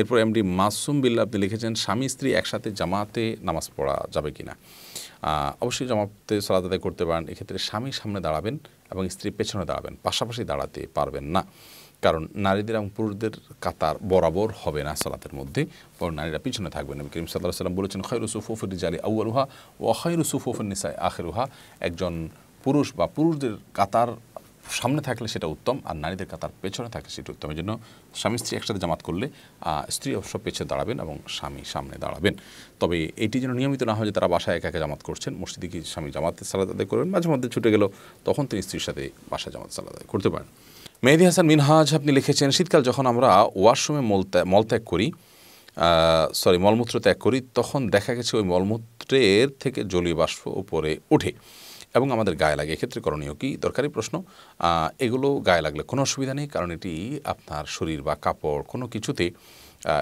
এরপর এমডি মাসুম বিল্লা আপনি লিখেছেন স্বামী স্ত্রী একসাথে জামাতে নামাজ পড়া যাবে কি না অবশ্যই জামাতে সলাদ করতে পারেন এক্ষেত্রে স্বামী সামনে দাঁড়াবেন এবং স্ত্রী পেছনে দাঁড়াবেন পাশাপাশি দাঁড়াতে পারবেন না কারণ নারীদের এবং পুরুষদের কাতার বরাবর হবে না সালাতের মধ্যে বরং নারীরা পিছনে থাকবেন এবং করিম সাল্লাহ সাল্লাম বলেছেন খৈরুসুফুফুর রিজালি উহা ও খৈরুসুফুফুর নিসাই আখেরুহা একজন পুরুষ বা পুরুষদের কাতার সামনে থাকলে সেটা উত্তম আর নারীদের কাতার পেছনে থাকলে সেটা উত্তম এই জন্য স্বামী স্ত্রী একসাথে জামাত করলে স্ত্রী অবশ্য পেছনে দাঁড়াবেন এবং স্বামী সামনে দাঁড়াবেন তবে এটি যেন নিয়মিত না হয় যে তারা বাসায় একা একা জামাত করছেন মসজিদে কি স্বামী জামাতে সালাদ আদায় করবেন মাঝে মধ্যে ছুটে গেল তখন তিনি স্ত্রীর সাথে বাসায় জামাত সালাদ আদায় করতে পারেন মেহেদি হাসান মিনহাজ আপনি লিখেছেন শীতকাল যখন আমরা ওয়াশরুমে মল ত্যাগ করি সরি মলমূত্র ত্যাগ করি তখন দেখা গেছে ওই মলমূত্রের থেকে জলীয় বাষ্প উপরে ওঠে এবং আমাদের গায়ে লাগে এক্ষেত্রে করণীয় কি দরকারি প্রশ্ন এগুলো গায়ে লাগলে কোনো অসুবিধা নেই কারণ এটি আপনার শরীর বা কাপড় কোনো কিছুতে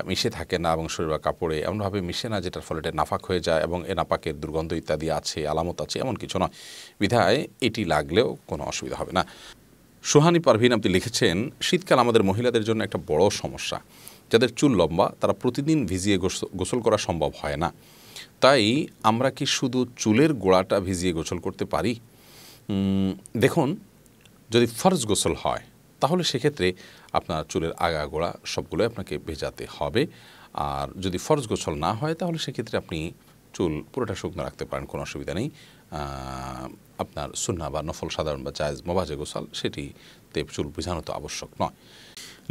মিশে থাকে না এবং শরীর বা কাপড়ে এমনভাবে মিশে না যেটার ফলে এটা নাফাক হয়ে যায় এবং এ নাপাকের দুর্গন্ধ ইত্যাদি আছে আলামত আছে এমন কিছু নয় বিধায় এটি লাগলেও কোনো অসুবিধা হবে না সোহানি পারভিন আপনি লিখেছেন শীতকাল আমাদের মহিলাদের জন্য একটা বড় সমস্যা যাদের চুল লম্বা তারা প্রতিদিন ভিজিয়ে গোসল করা সম্ভব হয় না তাই আমরা কি শুধু চুলের গোড়াটা ভিজিয়ে গোসল করতে পারি দেখুন যদি ফর্জ গোসল হয় তাহলে সেক্ষেত্রে আপনার চুলের আগা গোড়া সবগুলোই আপনাকে ভেজাতে হবে আর যদি ফর্জ গোসল না হয় তাহলে সেক্ষেত্রে আপনি চুল পুরোটা শুকনো রাখতে পারেন কোনো অসুবিধা নেই আপনার সুন্না বা নফল সাধারণ বা জায়জ মবাজে গোসল সেটিতে চুল বোঝানো তো আবশ্যক নয়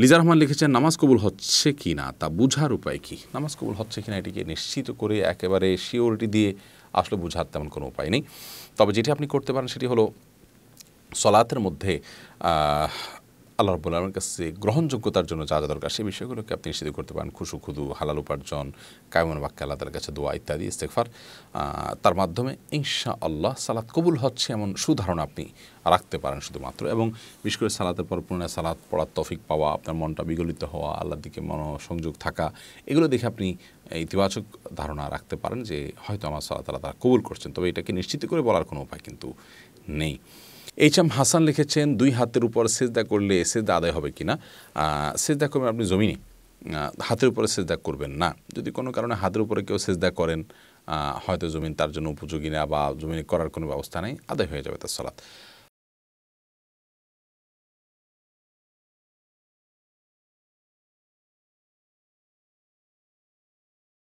লিজা রহমান লিখেছেন নামাজ কবুল হচ্ছে কি না তা বুঝার উপায় কি নামাজ কবুল হচ্ছে কি না এটিকে নিশ্চিত করে একেবারে শিওরিটি দিয়ে আসলে বোঝার তেমন কোনো উপায় নেই তবে যেটি আপনি করতে পারেন সেটি হলো সলাতের মধ্যে আল্লাহ রব্বুল আলমের কাছে গ্রহণযোগ্যতার জন্য যা যা দরকার সেই বিষয়গুলোকে আপনি নিশ্চিত করতে পারেন খুশু খুদু হালাল উপার্জন কায়মন বাক্য আল্লাহর কাছে দোয়া ইত্যাদি ইস্তেকফার তার মাধ্যমে ইনশা আল্লাহ সালাত কবুল হচ্ছে এমন সুধারণা আপনি রাখতে পারেন শুধুমাত্র এবং বিশেষ করে সালাতের পর পুনরায় সালাত পড়ার তফিক পাওয়া আপনার মনটা বিগলিত হওয়া আল্লাহর দিকে মনোসংযোগ থাকা এগুলো দেখে আপনি ইতিবাচক ধারণা রাখতে পারেন যে হয়তো আমার সাল্লাহ তারা তারা কবুল করছেন তবে এটাকে নিশ্চিত করে বলার কোনো উপায় কিন্তু নেই এইচ এম হাসান লিখেছেন দুই হাতের উপর সেজদা করলে সেজদা আদায় হবে কি না সেজদা করবেন আপনি জমিনে হাতের উপরে সেজদা করবেন না যদি কোনো কারণে হাতের উপরে কেউ সেজদা করেন হয়তো জমিন তার জন্য উপযোগী না বা জমিনে করার কোনো ব্যবস্থা নেই আদায় হয়ে যাবে তার সলাৎ